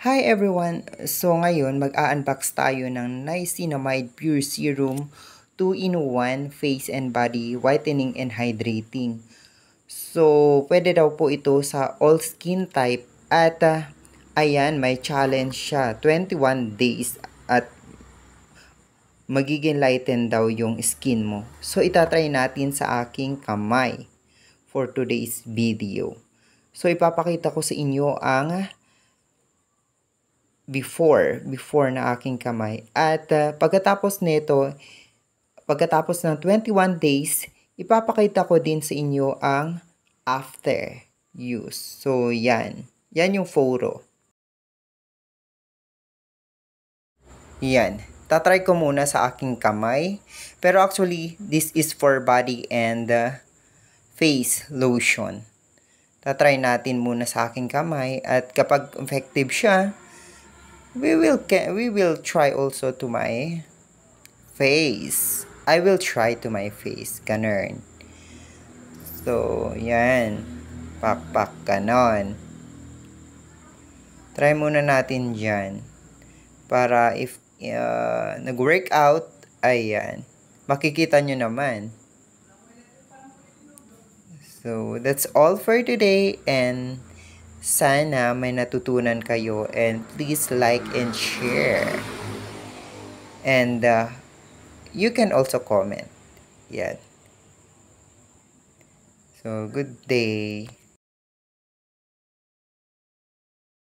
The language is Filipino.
Hi everyone! So ngayon, mag-unbox tayo ng Niacinamide Pure Serum 2-in-1 Face and Body Whitening and Hydrating. So, pwede daw po ito sa all skin type at uh, ayan, may challenge siya. 21 days at magiging lighten daw yung skin mo. So, itatry natin sa aking kamay for today's video. So, ipapakita ko sa inyo ang before, before na aking kamay. At uh, pagkatapos nito, pagkatapos ng 21 days, ipapakita ko din sa inyo ang after use. So, yan. Yan yung photo. Yan. Tatry ko muna sa aking kamay. Pero actually, this is for body and uh, face lotion. Tatry natin muna sa aking kamay. At kapag effective siya, we will can we will try also to my face I will try to my face ganun so yan pakpak ganon try muna natin dyan para if uh, nag-work out ayan makikita nyo naman so that's all for today and sana may natutunan kayo and please like and share. And uh, you can also comment. Yeah. So, good day.